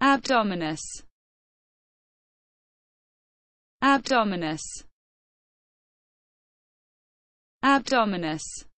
Abdominus. Abdominus. Abdominus.